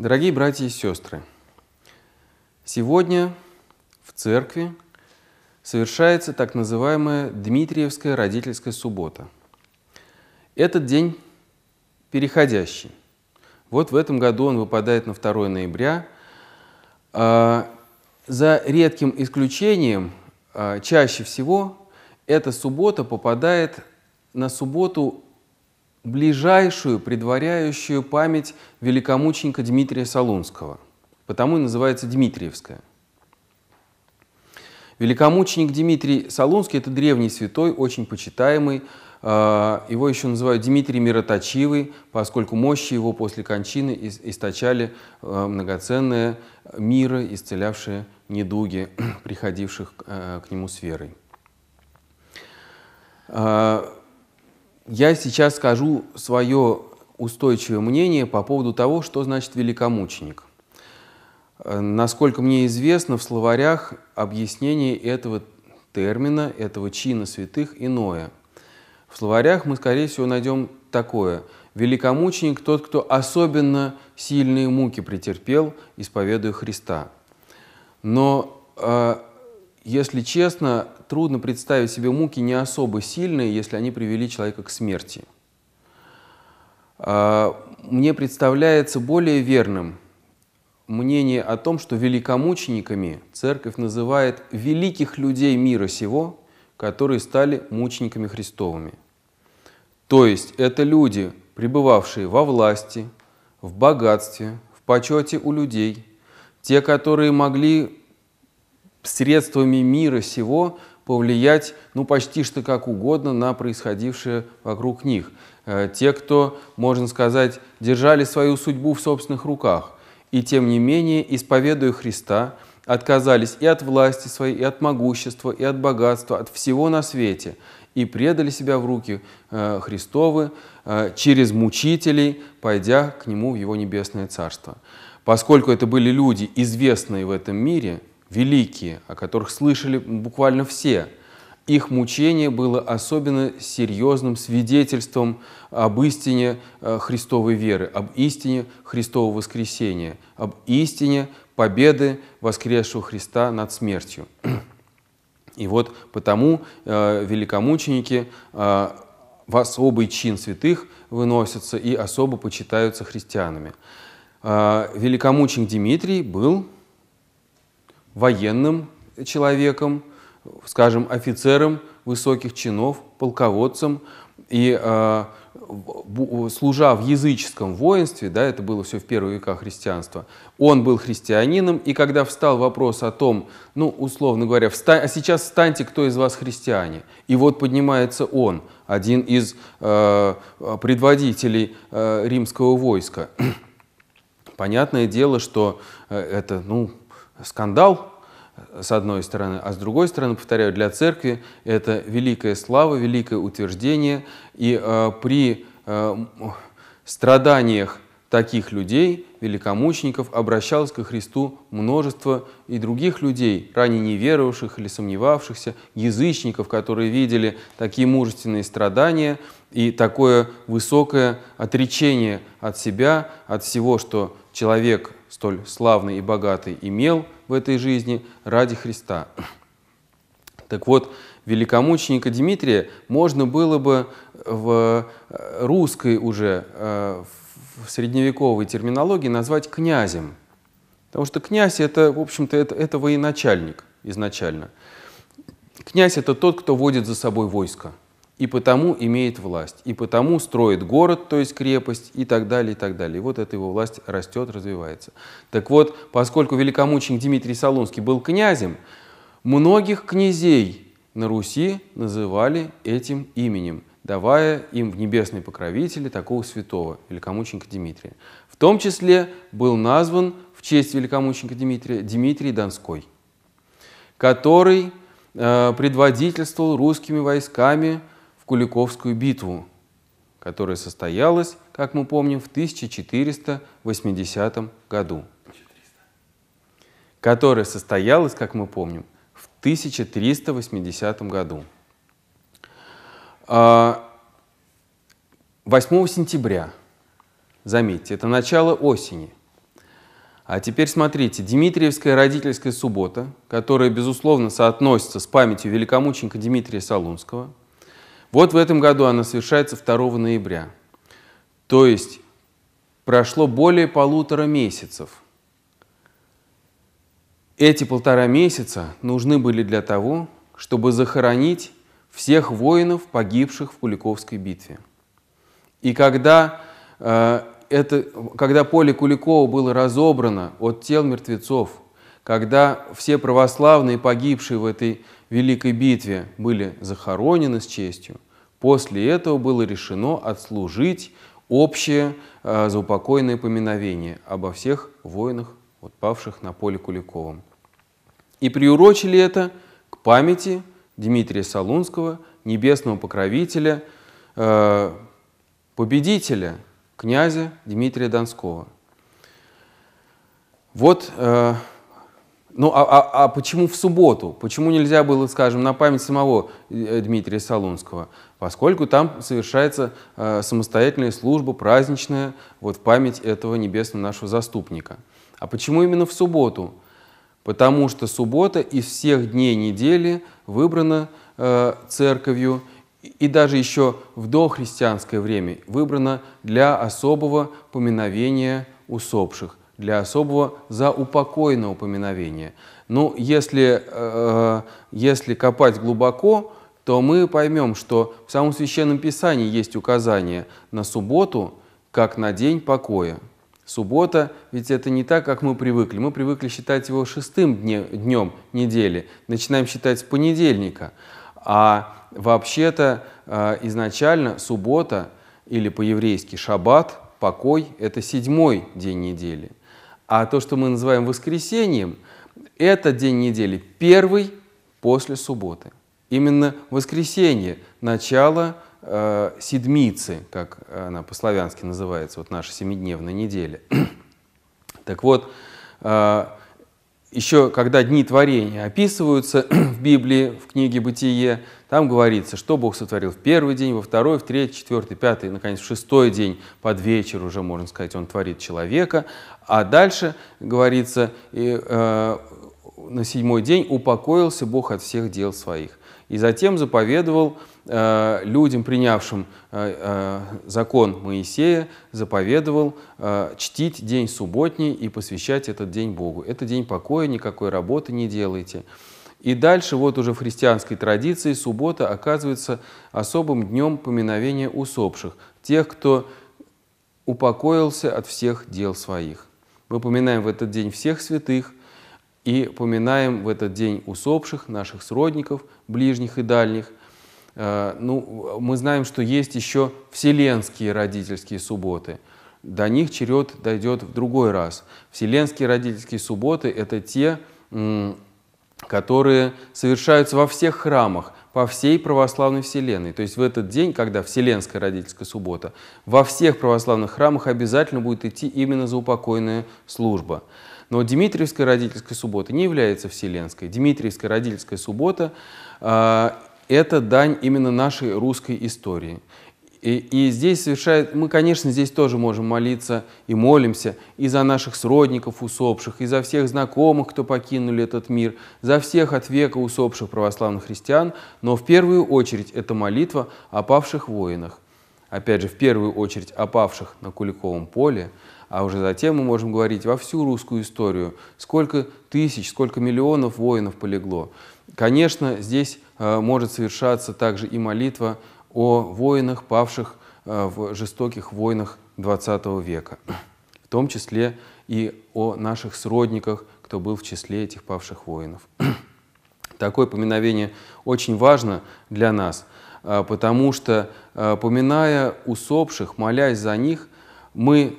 Дорогие братья и сестры, сегодня в церкви совершается так называемая Дмитриевская родительская суббота. Этот день переходящий. Вот в этом году он выпадает на 2 ноября. А, за редким исключением, а, чаще всего эта суббота попадает на субботу ближайшую предваряющую память великомученика Дмитрия Солунского, потому и называется Дмитриевская. Великомученик Дмитрий Солунский – это древний святой, очень почитаемый. А, его еще называют Дмитрий Мироточивый, поскольку мощи его после кончины источали а, многоценные миры, исцелявшие недуги, приходивших э, к нему с верой. А, я сейчас скажу свое устойчивое мнение по поводу того, что значит великомученик. Э, насколько мне известно, в словарях объяснение этого термина, этого чина святых иное. В словарях мы, скорее всего, найдем такое. Великомученик – тот, кто особенно сильные муки претерпел, исповедуя Христа. Но э, если честно, трудно представить себе муки не особо сильные, если они привели человека к смерти. А, мне представляется более верным мнение о том, что великомучениками церковь называет великих людей мира сего, которые стали мучениками Христовыми. То есть это люди, пребывавшие во власти, в богатстве, в почете у людей, те, которые могли средствами мира сего повлиять ну, почти что как угодно на происходившее вокруг них. Э, те, кто, можно сказать, держали свою судьбу в собственных руках, и тем не менее, исповедуя Христа, отказались и от власти своей, и от могущества, и от богатства, от всего на свете, и предали себя в руки э, Христовы э, через мучителей, пойдя к Нему в Его небесное Царство. Поскольку это были люди, известные в этом мире, великие, о которых слышали буквально все. Их мучение было особенно серьезным свидетельством об истине э, Христовой веры, об истине Христового воскресения, об истине победы воскресшего Христа над смертью. И вот потому э, великомученики э, в особый чин святых выносятся и особо почитаются христианами. Э, великомученик Дмитрий был военным человеком, скажем, офицером высоких чинов, полководцем, и э, э, служа в языческом воинстве, да, это было все в первые века христианства, он был христианином, и когда встал вопрос о том, ну, условно говоря, встань, а сейчас встаньте, кто из вас христиане, и вот поднимается он, один из э, предводителей э, римского войска. Понятное дело, что э, это, ну, скандал, э, с одной стороны, а с другой стороны, повторяю, для церкви это великая слава, великое утверждение, и э, при э, страданиях таких людей, великомучеников, обращалось ко Христу множество и других людей, ранее неверовавших или сомневавшихся, язычников, которые видели такие мужественные страдания и такое высокое отречение от себя, от всего, что человек столь славный и богатый имел в этой жизни ради Христа. Так вот, великомученика Дмитрия можно было бы в э, русской уже, э, в средневековой терминологии назвать князем. Потому что князь – это, в общем-то, это, это военачальник изначально. Князь – это тот, кто водит за собой войско и потому имеет власть, и потому строит город, то есть крепость, и так далее, и так далее. И вот эта его власть растет, развивается. Так вот, поскольку великомученик Дмитрий Солунский был князем, многих князей на Руси называли этим именем, давая им в небесные покровители такого святого, великомученика Дмитрия. В том числе был назван в честь великомученика Дмитрия Дмитрий Донской, который э, предводительствовал русскими войсками Куликовскую битву, которая состоялась, как мы помним, в 1480 году. Которая состоялась, как мы помним, в 1380 году. 8 а, сентября, заметьте, это начало осени. А теперь смотрите, Дмитриевская родительская суббота, которая, безусловно, соотносится с памятью великомученика Дмитрия Солунского – вот в этом году она совершается 2 ноября. То есть прошло более полутора месяцев. Эти полтора месяца нужны были для того, чтобы захоронить всех воинов, погибших в Куликовской битве. И когда, э, это, когда поле Куликова было разобрано от тел мертвецов, когда все православные, погибшие в этой Великой битве были захоронены с честью, после этого было решено отслужить общее э, заупокойное поминовение обо всех воинах, вот, павших на поле Куликовом. И приурочили это к памяти Дмитрия Солунского, небесного покровителя, э, победителя, князя Дмитрия Донского. Вот э, ну, а, а, а почему в субботу? Почему нельзя было, скажем, на память самого э, Дмитрия Солунского? Поскольку там совершается э, самостоятельная служба, праздничная, вот в память этого небесного нашего заступника. А почему именно в субботу? Потому что суббота из всех дней недели выбрана э, церковью и даже еще в дохристианское время выбрана для особого поминовения усопших для особого заупокойного поминовения. Ну, если, э, если копать глубоко, то мы поймем, что в самом Священном Писании есть указание на субботу, как на день покоя. Суббота, ведь это не так, как мы привыкли. Мы привыкли считать его шестым дне, днем недели. Начинаем считать с понедельника. А вообще-то э, изначально суббота или по-еврейски шаббат, покой – это седьмой день недели. А то, что мы называем воскресением, это день недели, первый после субботы. Именно воскресенье, начало э, седмицы, как она по-славянски называется, вот наша семидневная неделя. так вот, э, еще когда дни творения описываются в Библии, в книге «Бытие», там говорится, что Бог сотворил в первый день, во второй, в третий, четвертый, пятый, наконец, в шестой день, под вечер уже, можно сказать, Он творит человека. А дальше говорится, и, э, на седьмой день упокоился Бог от всех дел своих и затем заповедовал э, людям, принявшим э, э, закон Моисея, заповедовал э, чтить день субботний и посвящать этот день Богу. Это день покоя, никакой работы не делайте. И дальше вот уже в христианской традиции суббота оказывается особым днем поминовения усопших, тех, кто упокоился от всех дел своих. Мы поминаем в этот день всех святых, и поминаем в этот день усопших, наших сродников, ближних и дальних. Э, ну, мы знаем, что есть еще вселенские родительские субботы. До них черед дойдет в другой раз. Вселенские родительские субботы – это те, которые совершаются во всех храмах по всей православной вселенной. То есть в этот день, когда Вселенская родительская суббота, во всех православных храмах обязательно будет идти именно заупокойная служба. Но Дмитриевская родительская суббота не является Вселенской. Дмитриевская родительская суббота э, – это дань именно нашей русской истории. И, и здесь совершает, мы, конечно, здесь тоже можем молиться и молимся и за наших сродников усопших, и за всех знакомых, кто покинули этот мир, за всех от века усопших православных христиан, но в первую очередь это молитва о павших воинах. Опять же, в первую очередь о павших на Куликовом поле, а уже затем мы можем говорить во всю русскую историю, сколько тысяч, сколько миллионов воинов полегло. Конечно, здесь э, может совершаться также и молитва о воинах, павших э, в жестоких войнах XX века, в том числе и о наших сродниках, кто был в числе этих павших воинов. Такое поминовение очень важно для нас, э, потому что, э, поминая усопших, молясь за них, мы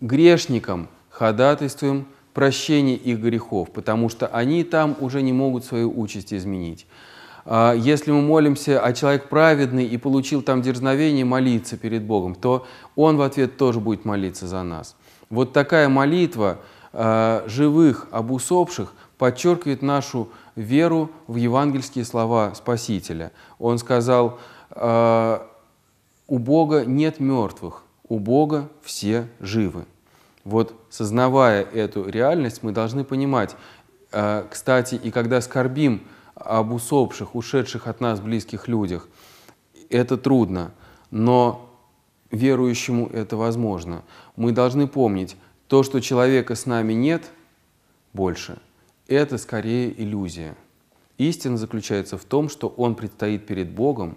грешникам ходатайствуем прощение их грехов, потому что они там уже не могут свою участь изменить. А, если мы молимся, а человек праведный и получил там дерзновение молиться перед Богом, то он в ответ тоже будет молиться за нас. Вот такая молитва а, живых об усопших подчеркивает нашу веру в евангельские слова Спасителя. Он сказал, а, у Бога нет мертвых, у Бога все живы. Вот сознавая эту реальность, мы должны понимать, кстати, и когда скорбим об усопших, ушедших от нас близких людях. Это трудно, но верующему это возможно. Мы должны помнить, то, что человека с нами нет больше, это скорее иллюзия. Истина заключается в том, что он предстоит перед Богом,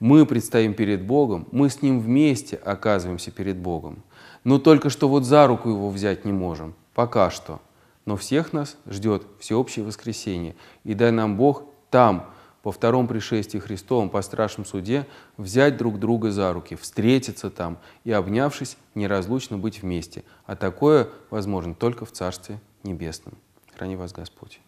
мы предстоим перед Богом, мы с ним вместе оказываемся перед Богом. Но только что вот за руку его взять не можем, пока что – но всех нас ждет всеобщее воскресение. И дай нам Бог там, по втором пришествии Христовом, по страшном суде, взять друг друга за руки, встретиться там и, обнявшись, неразлучно быть вместе. А такое возможно только в Царстве Небесном. Храни вас Господь.